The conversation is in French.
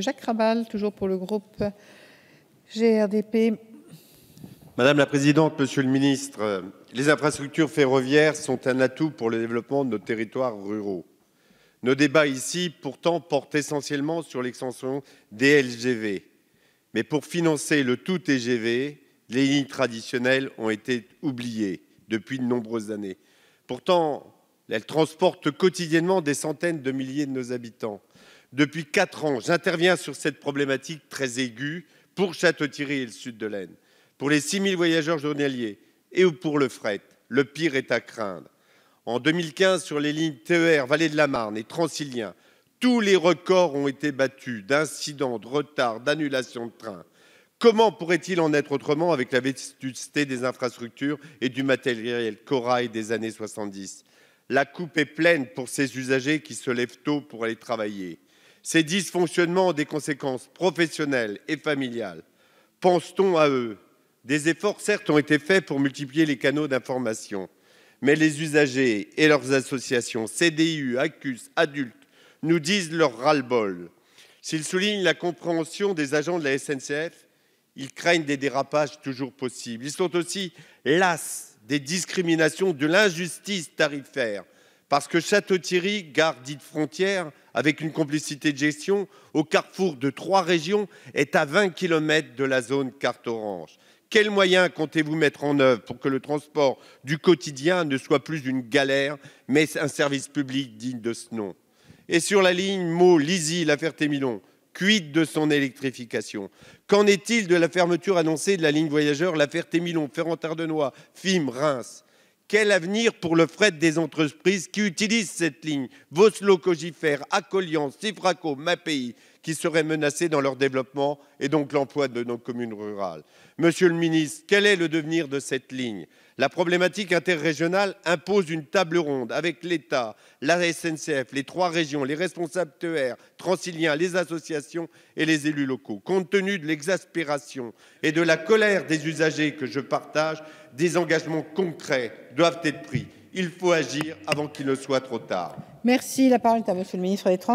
Jacques Rabal, toujours pour le groupe GRDP. Madame la Présidente, Monsieur le Ministre, les infrastructures ferroviaires sont un atout pour le développement de nos territoires ruraux. Nos débats ici, pourtant, portent essentiellement sur l'extension des LGV. Mais pour financer le tout TGV, les lignes traditionnelles ont été oubliées depuis de nombreuses années. Pourtant, elle transporte quotidiennement des centaines de milliers de nos habitants. Depuis quatre ans, j'interviens sur cette problématique très aiguë pour Château-Thierry et le sud de l'Aisne. Pour les 6 000 voyageurs journaliers et pour le fret, le pire est à craindre. En 2015, sur les lignes TER, Vallée de la Marne et Transilien, tous les records ont été battus d'incidents, de retards, d'annulations de trains. Comment pourrait-il en être autrement avec la vétusté des infrastructures et du matériel corail des années 70 la coupe est pleine pour ces usagers qui se lèvent tôt pour aller travailler. Ces dysfonctionnements ont des conséquences professionnelles et familiales. Pense-t-on à eux Des efforts, certes, ont été faits pour multiplier les canaux d'information, mais les usagers et leurs associations, CDU, ACUS, adultes, nous disent leur ras-le-bol. S'ils soulignent la compréhension des agents de la SNCF, ils craignent des dérapages toujours possibles. Ils sont aussi las des discriminations, de l'injustice tarifaire. Parce que Château-Thierry, gare dite frontière, avec une complicité de gestion, au carrefour de trois régions, est à 20 km de la zone carte orange. Quels moyens comptez-vous mettre en œuvre pour que le transport du quotidien ne soit plus une galère, mais un service public digne de ce nom Et sur la ligne mot lizy l'affaire Ferté-Milon, Quid de son électrification Qu'en est-il de la fermeture annoncée de la ligne Voyageurs La Ferté-Milon, Ferrand-Tardenois, FIM, Reims Quel avenir pour le fret des entreprises qui utilisent cette ligne Voslo Cogifère, Accolian, Sifraco, MAPEI qui seraient menacées dans leur développement et donc l'emploi de nos communes rurales. Monsieur le ministre, quel est le devenir de cette ligne La problématique interrégionale impose une table ronde avec l'État, la SNCF, les trois régions, les responsables TER transiliens, les associations et les élus locaux. Compte tenu de l'exaspération et de la colère des usagers que je partage, des engagements concrets doivent être pris. Il faut agir avant qu'il ne soit trop tard. Merci. La parole est à Monsieur le ministre des Transports.